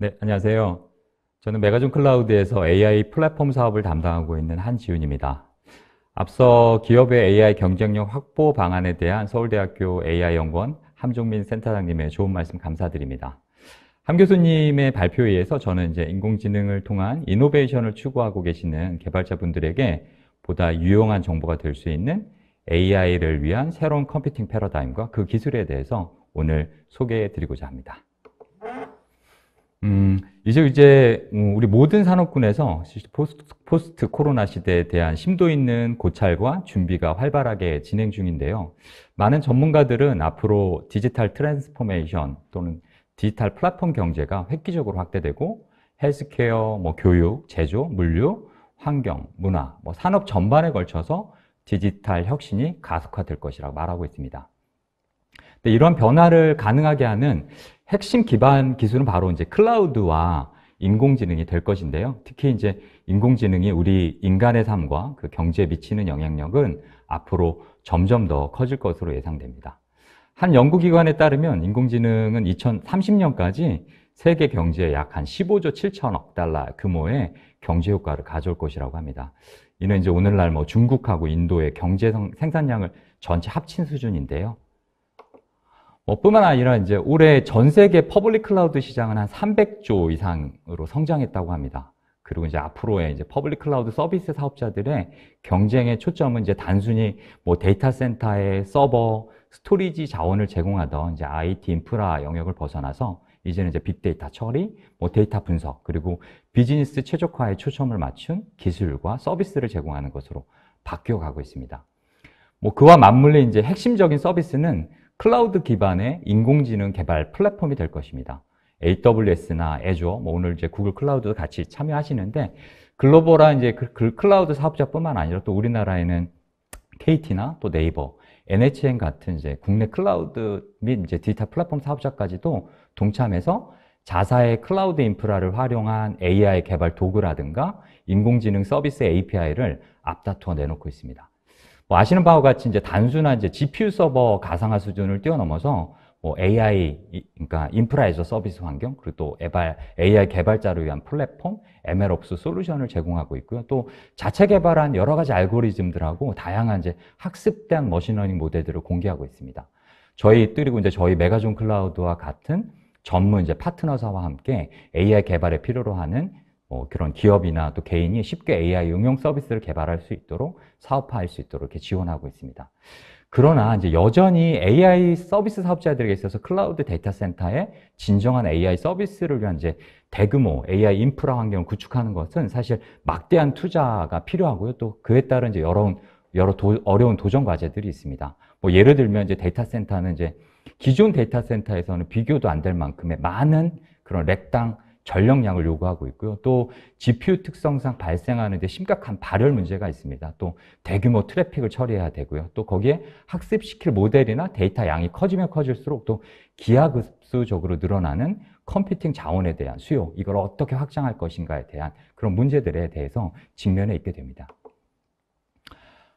네, 안녕하세요. 저는 메가존 클라우드에서 AI 플랫폼 사업을 담당하고 있는 한지훈입니다 앞서 기업의 AI 경쟁력 확보 방안에 대한 서울대학교 AI연구원 함종민 센터장님의 좋은 말씀 감사드립니다. 함 교수님의 발표에 의해서 저는 이제 인공지능을 통한 이노베이션을 추구하고 계시는 개발자분들에게 보다 유용한 정보가 될 수 있는 AI를 위한 새로운 컴퓨팅 패러다임과 그 기술에 대해서 오늘 소개해 드리고자 합니다. 음, 이제 이제 음, 우리 모든 산업군에서 포스트, 포스트, 코로나 시대에 대한 심도 있는 고찰과 준비가 활발하게 진행 중인데요. 많은 전문가들은 앞으로 디지털 트랜스포메이션 또는 디지털 플랫폼 경제가 획기적으로 확대되고 헬스케어, 뭐 교육, 제조, 물류, 환경, 문화, 뭐 산업 전반에 걸쳐서 디지털 혁신이 가속화될 것이라고 말하고 있습니다. 근데 네, 이런 변화를 가능하게 하는 핵심 기반 기술은 바로 이제 클라우드와 인공지능이 될 것인데요. 특히 이제 인공지능이 우리 인간의 삶과 그 경제에 미치는 영향력은 앞으로 점점 더 커질 것으로 예상됩니다. 한 연구기관에 따르면 인공지능은 2030년까지 세계 경제에 약 한 15조 7천억 달러 규모의 경제 효과를 가져올 것이라고 합니다. 이는 이제 오늘날 뭐 중국하고 인도의 경제 생산량을 전체 합친 수준인데요. 어, 뿐만 아니라 이제 올해 전 세계 퍼블릭 클라우드 시장은 한 300조 이상으로 성장했다고 합니다. 그리고 이제 앞으로의 이제 퍼블릭 클라우드 서비스 사업자들의 경쟁의 초점은 이제 단순히 뭐 데이터 센터의 서버, 스토리지 자원을 제공하던 이제 IT 인프라 영역을 벗어나서 이제는 이제 빅데이터 처리, 뭐 데이터 분석, 그리고 비즈니스 최적화에 초점을 맞춘 기술과 서비스를 제공하는 것으로 바뀌어 가고 있습니다. 뭐 그와 맞물려 이제 핵심적인 서비스는 클라우드 기반의 인공지능 개발 플랫폼이 될 것입니다. AWS나 Azure, 뭐 오늘 이제 구글 클라우드도 같이 참여하시는데 글로벌한 이제 클라우드 사업자뿐만 아니라 또 우리나라에는 KT나 또 네이버, NHN 같은 이제 국내 클라우드 및 이제 디지털 플랫폼 사업자까지도 동참해서 자사의 클라우드 인프라를 활용한 AI 개발 도구라든가 인공지능 서비스 API를 앞다투어 내놓고 있습니다. 뭐 아시는 바와 같이 이제 단순한 이제 GPU 서버 가상화 수준을 뛰어넘어서 뭐 AI, 그러니까 인프라에서 서비스 환경, 그리고 또 AI 개발자를 위한 플랫폼, MLOps 솔루션을 제공하고 있고요. 또 자체 개발한 여러 가지 알고리즘들하고 다양한 이제 학습된 머신러닝 모델들을 공개하고 있습니다. 저희, 그리고 이제 저희 메가존 클라우드와 같은 전문 이제 파트너사와 함께 AI 개발에 필요로 하는 어, 그런 기업이나 또 개인이 쉽게 AI 응용 서비스를 개발할 수 있도록 사업화할 수 있도록 이렇게 지원하고 있습니다. 그러나 이제 여전히 AI 서비스 사업자들에게 있어서 클라우드 데이터 센터에 진정한 AI 서비스를 위한 이제 대규모 AI 인프라 환경을 구축하는 것은 사실 막대한 투자가 필요하고요. 또 그에 따른 이제 여러 여러 도, 어려운 도전 과제들이 있습니다. 뭐 예를 들면 이제 데이터 센터는 이제 기존 데이터 센터에서는 비교도 안 될 만큼의 많은 그런 렉당 전력량을 요구하고 있고요. 또 GPU 특성상 발생하는데 심각한 발열 문제가 있습니다. 또 대규모 트래픽을 처리해야 되고요. 또 거기에 학습시킬 모델이나 데이터 양이 커지면 커질수록 또 기하급수적으로 늘어나는 컴퓨팅 자원에 대한 수요, 이걸 어떻게 확장할 것인가에 대한 그런 문제들에 대해서 직면해 있게 됩니다.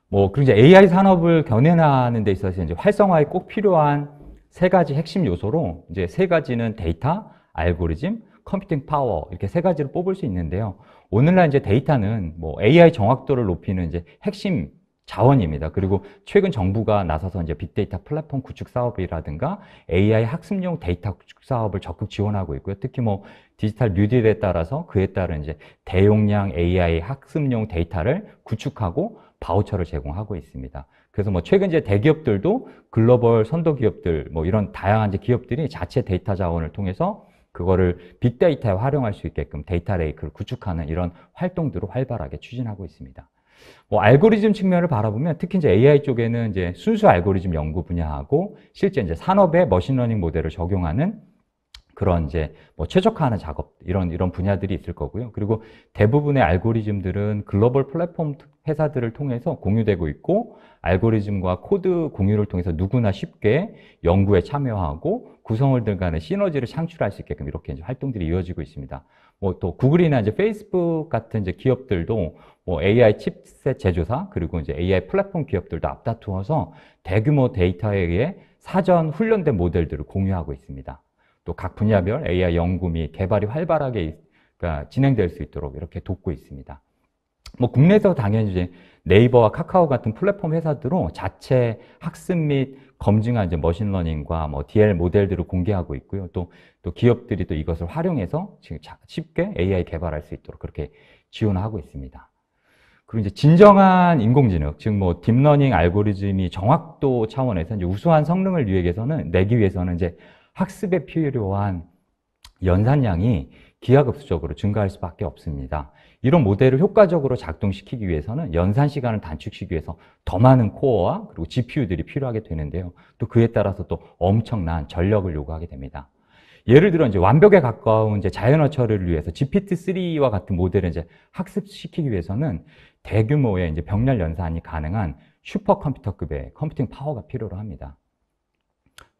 뭐, 그리고 이제 AI 산업을 견해하는 데 있어서 이제 활성화에 꼭 필요한 세 가지 핵심 요소로 이제 세 가지는 데이터, 알고리즘, 컴퓨팅 파워 이렇게 세가지로 뽑을 수 있는데요. 오늘날 이제 데이터는 뭐 AI 정확도를 높이는 이제 핵심 자원입니다. 그리고 최근 정부가 나서서 이제 빅데이터 플랫폼 구축 사업이라든가 AI 학습용 데이터 구축 사업을 적극 지원하고 있고요. 특히 뭐 디지털 뉴딜에 따라서 그에 따른 이제 대용량 AI 학습용 데이터를 구축하고 바우처를 제공하고 있습니다. 그래서 뭐 최근 이제 대기업들도 글로벌 선도 기업들 뭐 이런 다양한 이제 기업들이 자체 데이터 자원을 통해서 그거를 빅데이터에 활용할 수 있게끔 데이터 레이크를 구축하는 이런 활동들을 활발하게 추진하고 있습니다. 뭐 알고리즘 측면을 바라보면 특히 이제 AI 쪽에는 이제 순수 알고리즘 연구 분야하고 실제 이제 산업의 머신러닝 모델을 적용하는 그런 이제 뭐 최적화하는 작업 이런 이런 분야들이 있을 거고요. 그리고 대부분의 알고리즘들은 글로벌 플랫폼 회사들을 통해서 공유되고 있고 알고리즘과 코드 공유를 통해서 누구나 쉽게 연구에 참여하고 구성원들 간의 시너지를 창출할 수 있게끔 이렇게 이제 활동들이 이어지고 있습니다. 뭐 또 구글이나 이제 페이스북 같은 이제 기업들도 뭐 AI 칩셋 제조사 그리고 이제 AI 플랫폼 기업들도 앞다투어서 대규모 데이터에 의해 사전 훈련된 모델들을 공유하고 있습니다. 또각 분야별 AI 연구 및 개발이 활발하게 그러니까 진행될 수 있도록 이렇게 돕고 있습니다. 뭐 국내에서 당연히 이제 네이버와 카카오 같은 플랫폼 회사들로 자체 학습 및 검증한 이제 머신러닝과 뭐 DL 모델들을 공개하고 있고요. 또, 또 기업들이 또 이것을 활용해서 지금 쉽게 AI 개발할 수 있도록 그렇게 지원하고 있습니다. 그리고 이제 진정한 인공지능, 즉 뭐 딥러닝 알고리즘이 정확도 차원에서 이제 우수한 성능을 유익해서는 내기 위해서는 이제 학습에 필요한 연산량이 기하급수적으로 증가할 수밖에 없습니다. 이런 모델을 효과적으로 작동시키기 위해서는 연산 시간을 단축시키기 위해서 더 많은 코어와 그리고 GPU들이 필요하게 되는데요. 또 그에 따라서 또 엄청난 전력을 요구하게 됩니다. 예를 들어 이제 완벽에 가까운 이제 자연어 처리를 위해서 GPT-3와 같은 모델을 이제 학습시키기 위해서는 대규모의 이제 병렬 연산이 가능한 슈퍼컴퓨터급의 컴퓨팅 파워가 필요로 합니다.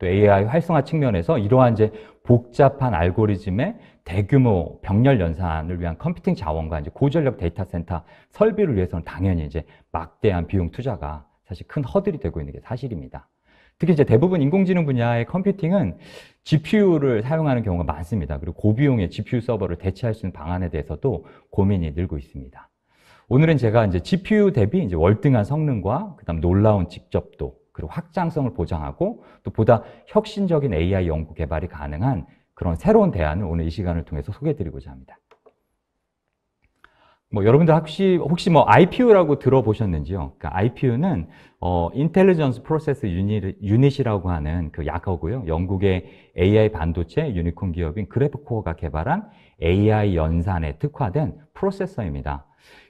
또 AI 활성화 측면에서 이러한 이제 복잡한 알고리즘의 대규모 병렬 연산을 위한 컴퓨팅 자원과 이제 고전력 데이터 센터 설비를 위해서는 당연히 이제 막대한 비용 투자가 사실 큰 허들이 되고 있는 게 사실입니다. 특히 이제 대부분 인공지능 분야의 컴퓨팅은 GPU를 사용하는 경우가 많습니다. 그리고 고비용의 GPU 서버를 대체할 수 있는 방안에 대해서도 고민이 늘고 있습니다. 오늘은 제가 이제 GPU 대비 이제 월등한 성능과 그다음 놀라운 직접도 그리고 확장성을 보장하고 또 보다 혁신적인 AI 연구 개발이 가능한 그런 새로운 대안을 오늘 이 시간을 통해서 소개드리고자 해 합니다. 뭐 여러분들 혹시 혹시 뭐 IPU라고 들어보셨는지요? 그 그러니까 IPU는 어 인텔리전스 프로세스 유닛이라고 하는 그 약어고요. 영국의 AI 반도체 유니콘 기업인 그래프코어가 개발한 AI 연산에 특화된 프로세서입니다.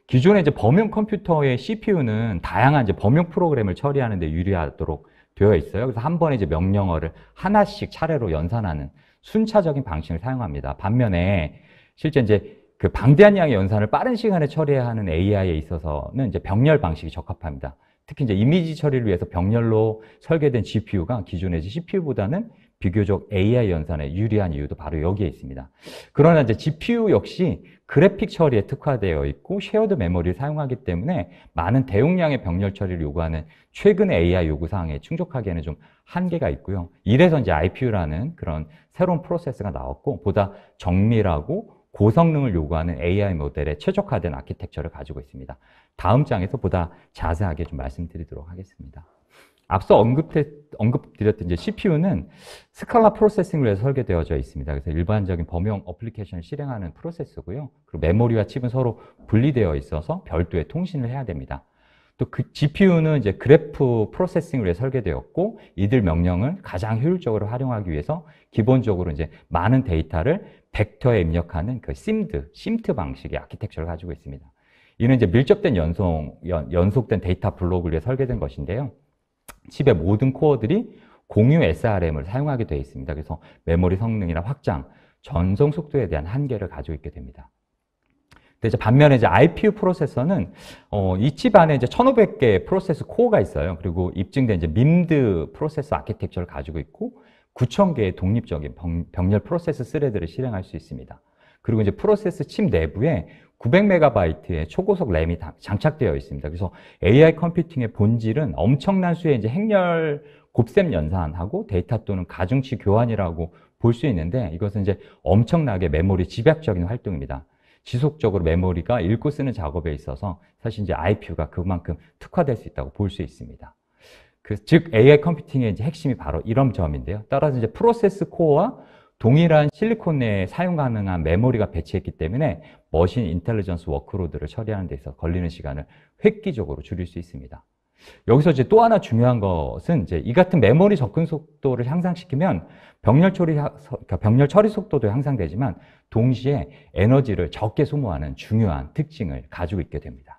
기존의 이제 범용 컴퓨터의 CPU는 다양한 이제 범용 프로그램을 처리하는 데 유리하도록 되어 있어요. 그래서 한 번에 이제 명령어를 하나씩 차례로 연산하는 순차적인 방식을 사용합니다. 반면에 실제 이제 그 방대한 양의 연산을 빠른 시간에 처리해야 하는 AI에 있어서는 이제 병렬 방식이 적합합니다. 특히 이제 이미지 처리를 위해서 병렬로 설계된 GPU가 기존의 CPU보다는 비교적 AI 연산에 유리한 이유도 바로 여기에 있습니다. 그러나 이제 GPU 역시 그래픽 처리에 특화되어 있고 쉐어드 메모리를 사용하기 때문에 많은 대용량의 병렬 처리를 요구하는 최근의 AI 요구 사항에 충족하기에는 좀 한계가 있고요. 이래서 이제 IPU라는 그런 새로운 프로세스가 나왔고 보다 정밀하고 고성능을 요구하는 AI 모델에 최적화된 아키텍처를 가지고 있습니다. 다음 장에서 보다 자세하게 좀 말씀드리도록 하겠습니다. 앞서 언급해, 언급드렸던 이제 CPU는 스칼라 프로세싱을 위해서 설계되어져 있습니다. 그래서 일반적인 범용 어플리케이션을 실행하는 프로세스고요. 그리고 메모리와 칩은 서로 분리되어 있어서 별도의 통신을 해야 됩니다. 또그 GPU는 이제 그래프 프로세싱을 위해 설계되었고 이들 명령을 가장 효율적으로 활용하기 위해서 기본적으로 이제 많은 데이터를 벡터에 입력하는 그 심드, 심트 방식의 아키텍처를 가지고 있습니다. 이는 이제 밀접된 연속, 연, 연속된 데이터 블록을 위해 설계된 것인데요. 칩의 모든 코어들이 공유 SRM을 사용하게 되어 있습니다. 그래서 메모리 성능이나 확장, 전송 속도에 대한 한계를 가지고 있게 됩니다. 근데 이제 반면에 이제 IPU 프로세서는 어, 이칩 안에 이제 1 5 0 0개 프로세스 코어가 있어요. 그리고 입증된 이제 민드 프로세서 아키텍처를 가지고 있고 9,000개의 독립적인 병렬 프로세스 스레드를 실행할 수 있습니다. 그리고 이제 프로세스 칩 내부에 900메가바이트의 초고속 램이 장착되어 있습니다. 그래서 AI 컴퓨팅의 본질은 엄청난 수의 이제 행렬 곱셈 연산하고 데이터 또는 가중치 교환이라고 볼 수 있는데 이것은 이제 엄청나게 메모리 집약적인 활동입니다. 지속적으로 메모리가 읽고 쓰는 작업에 있어서 사실 이제 IPU가 그만큼 특화될 수 있다고 볼 수 있습니다. 그, 즉, AI 컴퓨팅의 이제 핵심이 바로 이런 점인데요. 따라서 이제 프로세스 코어와 동일한 실리콘 내에 사용 가능한 메모리가 배치했기 때문에 머신 인텔리전스 워크로드를 처리하는 데 있어서 걸리는 시간을 획기적으로 줄일 수 있습니다. 여기서 이제 또 하나 중요한 것은 이제 이 같은 메모리 접근 속도를 향상시키면 병렬 처리, 그러니까 병렬 처리 속도도 향상되지만 동시에 에너지를 적게 소모하는 중요한 특징을 가지고 있게 됩니다.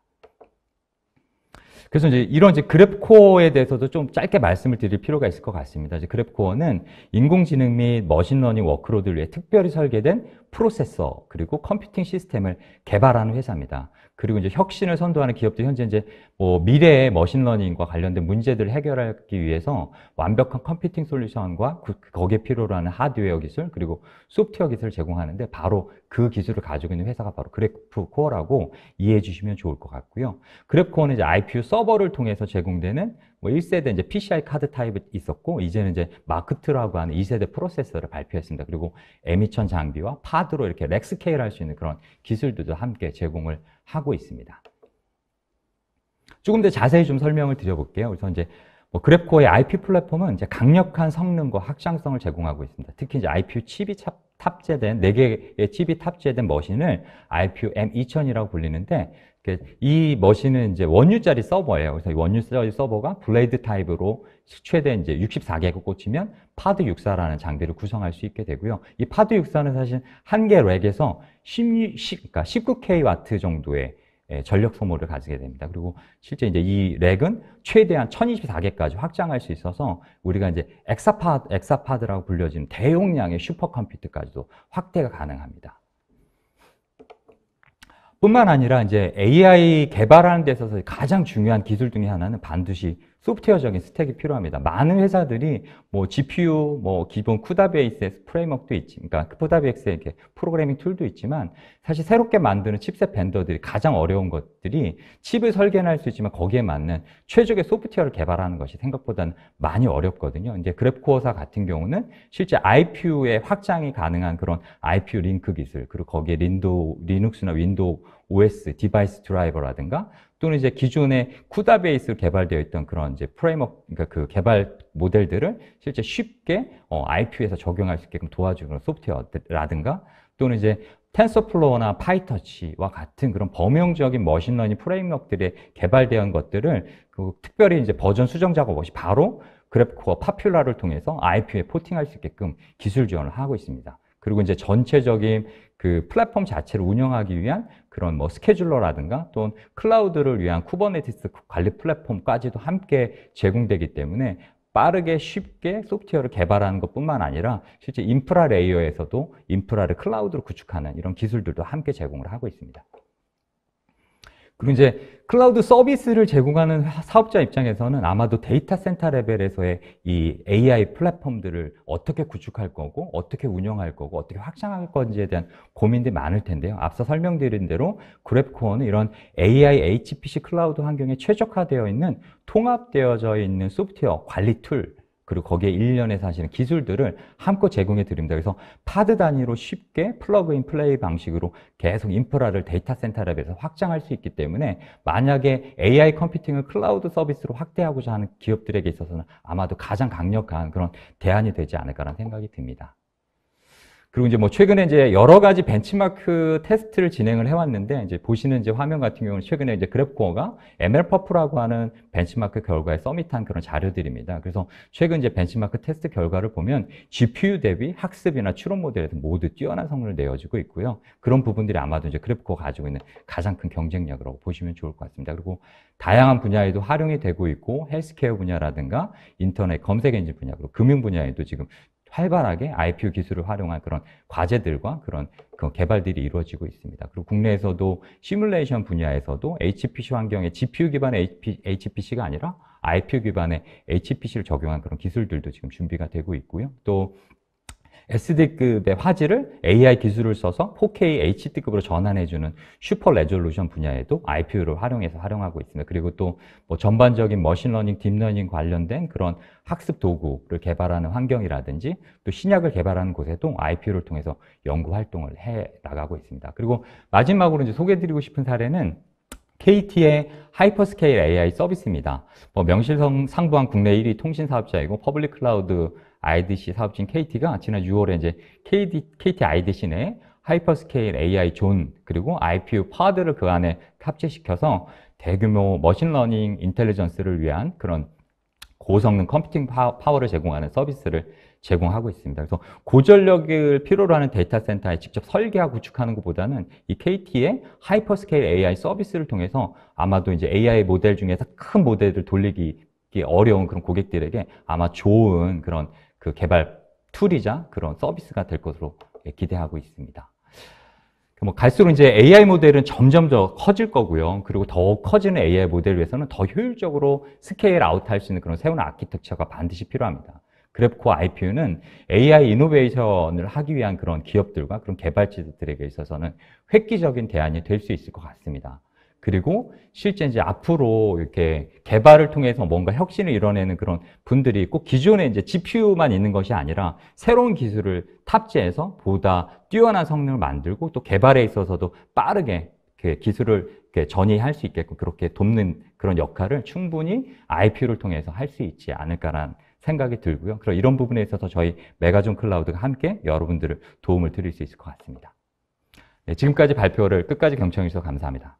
그래서 이제 이런 이제 그래프코어에 대해서도 좀 짧게 말씀을 드릴 필요가 있을 것 같습니다. 이제 그래프코어는 인공지능 및 머신러닝 워크로드를 위해 특별히 설계된 프로세서 그리고 컴퓨팅 시스템을 개발하는 회사입니다. 그리고 이제 혁신을 선도하는 기업들 현재 이제 뭐 미래의 머신러닝과 관련된 문제들을 해결하기 위해서 완벽한 컴퓨팅 솔루션과 그, 그, 거기에 필요로 하는 하드웨어 기술 그리고 소프트웨어 기술을 제공하는데 바로 그 기술을 가지고 있는 회사가 바로 그래프 코어라고 이해해 주시면 좋을 것 같고요. 그래프 코어는 이제 IPU 서버를 통해서 제공되는 뭐 1세대 이제 PCI 카드 타입이 있었고 이제는 이제 마크트라고 하는 2세대 프로세서를 발표했습니다. 그리고 M2000 장비와 파드로 이렇게 렉스 케일할 수 있는 그런 기술들도 함께 제공을 하고 있습니다. 조금 더 자세히 좀 설명을 드려볼게요. 우선 이제 뭐그래프코의 IP 플랫폼은 이제 강력한 성능과 확장성을 제공하고 있습니다. 특히 이제 IPU 칩이 찹, 탑재된, 4개의 칩이 탑재된 머신을 IPU M2000이라고 불리는데 그 이 머신은 이제 원유짜리 서버예요. 그래서 원유짜리 서버가 블레이드 타입으로 최대 이제 64개가 꽂히면 파드 육사라는 장비를 구성할 수 있게 되고요. 이 파드 육사는 사실 한 개 렉에서 10, 10, 그러니까 19K 와트 정도의 예, 전력 소모를 가지게 됩니다. 그리고 실제 이제 이 렉은 최대한 1024개까지 확장할 수 있어서 우리가 이제 엑사파드, 엑사파드라고 불려지는 대용량의 슈퍼컴퓨터까지도 확대가 가능합니다. 뿐만 아니라 이제 AI 개발하는 데 있어서 가장 중요한 기술 중의 하나는 반드시 소프트웨어적인 스택이 필요합니다. 많은 회사들이 뭐 GPU, 뭐 기본 쿠다베이스 프레임워크도 있지, 그러니까 그 쿠다베이스의 프로그래밍 툴도 있지만 사실 새롭게 만드는 칩셋 벤더들이 가장 어려운 것들이 칩을 설계할 수 있지만 거기에 맞는 최적의 소프트웨어를 개발하는 것이 생각보다는 많이 어렵거든요. 이제 그랩코어사 같은 경우는 실제 IPU의 확장이 가능한 그런 IPU 링크 기술 그리고 거기에 린도, 리눅스나 윈도우 OS 디바이스 드라이버라든가 또는 이제 기존의 쿠다 베이스로 개발되어 있던 그런 이제 프레임업 그러니까 그 개발 모델들을 실제 쉽게 어, IP에서 적용할 수 있게끔 도와주는 그런 소프트웨어라든가 또는 이제 텐서플로우나 파이터치와 같은 그런 범용적인 머신러닝 프레임워크들의 개발된 것들을 그 특별히 이제 버전 수정 작업 없이 바로 그래프코어 파퓰라를 통해서 IP에 포팅할 수 있게끔 기술 지원을 하고 있습니다. 그리고 이제 전체적인 그 플랫폼 자체를 운영하기 위한 그런 뭐 스케줄러라든가 또는 클라우드를 위한 쿠버네티스 관리 플랫폼까지도 함께 제공되기 때문에 빠르게 쉽게 소프트웨어를 개발하는 것뿐만 아니라 실제 인프라 레이어에서도 인프라를 클라우드로 구축하는 이런 기술들도 함께 제공을 하고 있습니다. 그리고 이제 클라우드 서비스를 제공하는 사업자 입장에서는 아마도 데이터 센터 레벨에서의 이 AI 플랫폼들을 어떻게 구축할 거고 어떻게 운영할 거고 어떻게 확장할 건지에 대한 고민들이 많을 텐데요. 앞서 설명드린 대로 그래프코어는 이런 AI HPC 클라우드 환경에 최적화되어 있는 통합되어져 있는 소프트웨어 관리 툴 그리고 거기에 일련의 사실은 기술들을 함껏 제공해 드립니다. 그래서 파드 단위로 쉽게 플러그인 플레이 방식으로 계속 인프라를 데이터 센터랩에서 확장할 수 있기 때문에 만약에 AI 컴퓨팅을 클라우드 서비스로 확대하고자 하는 기업들에게 있어서는 아마도 가장 강력한 그런 대안이 되지 않을까라는 생각이 듭니다. 그리고 이제 뭐 최근에 이제 여러 가지 벤치마크 테스트를 진행을 해왔는데 이제 보시는 이제 화면 같은 경우는 최근에 이제 그래프코어가 ML 퍼프라고 하는 벤치마크 결과에 서밋한 그런 자료들입니다. 그래서 최근 이제 벤치마크 테스트 결과를 보면 GPU 대비 학습이나 추론 모델에서 모두 뛰어난 성능을 내어주고 있고요. 그런 부분들이 아마도 이제 그래프코어 가지고 있는 가장 큰 경쟁력이라고 보시면 좋을 것 같습니다. 그리고 다양한 분야에도 활용이 되고 있고 헬스케어 분야라든가 인터넷 검색 엔진 분야, 그리고 금융 분야에도 지금 활발하게 IPU 기술을 활용한 그런 과제들과 그런 그 개발들이 이루어지고 있습니다. 그리고 국내에서도 시뮬레이션 분야에서도 HPC 환경에 GPU 기반의 HPC가 아니라 IPU 기반의 HPC를 적용한 그런 기술들도 지금 준비가 되고 있고요. 또 SD급의 화질을 AI 기술을 써서 4K HD급으로 전환해주는 슈퍼 레졸루션 분야에도 IPU를 활용해서 활용하고 있습니다. 그리고 또뭐 전반적인 머신러닝, 딥러닝 관련된 그런 학습 도구를 개발하는 환경이라든지 또 신약을 개발하는 곳에도 IPU를 통해서 연구 활동을 해 나가고 있습니다. 그리고 마지막으로 이제 소개해드리고 싶은 사례는 KT의 하이퍼스케일 AI 서비스입니다. 뭐 명실상부한 국내 1위 통신 사업자이고 퍼블릭 클라우드 IDC 사업진 KT가 지난 6월에 이제 KD, KT IDC 내 하이퍼스케일 AI 존 그리고 IPU 파드를 그 안에 탑재시켜서 대규모 머신러닝 인텔리전스를 위한 그런 고성능 컴퓨팅 파워를 제공하는 서비스를 제공하고 있습니다. 그래서 고전력을 필요로 하는 데이터 센터에 직접 설계하고 구축하는 것보다는 이 KT의 하이퍼스케일 AI 서비스를 통해서 아마도 이제 AI 모델 중에서 큰 모델을 돌리기 어려운 그런 고객들에게 아마 좋은 그런 그 개발 툴이자 그런 서비스가 될 것으로 예, 기대하고 있습니다. 그 뭐 갈수록 이제 AI 모델은 점점 더 커질 거고요. 그리고 더 커지는 AI 모델을 위해서는 더 효율적으로 스케일 아웃할 수 있는 그런 새로운 아키텍처가 반드시 필요합니다. 그래프코 IPU는 AI 이노베이션을 하기 위한 그런 기업들과 그런 개발자들에게 있어서는 획기적인 대안이 될 수 있을 것 같습니다. 그리고 실제 이제 앞으로 이렇게 개발을 통해서 뭔가 혁신을 이뤄내는 그런 분들이 있고 기존에 이제 GPU만 있는 것이 아니라 새로운 기술을 탑재해서 보다 뛰어난 성능을 만들고 또 개발에 있어서도 빠르게 그 기술을 전이할 수 있게끔 그렇게 돕는 그런 역할을 충분히 IP를 u 통해서 할 수 있지 않을까라는 생각이 들고요. 그럼 이런 부분에 있어서 저희 메가존 클라우드가 함께 여러분들을 도움을 드릴 수 있을 것 같습니다. 네, 지금까지 발표를 끝까지 경청해 주셔서 감사합니다.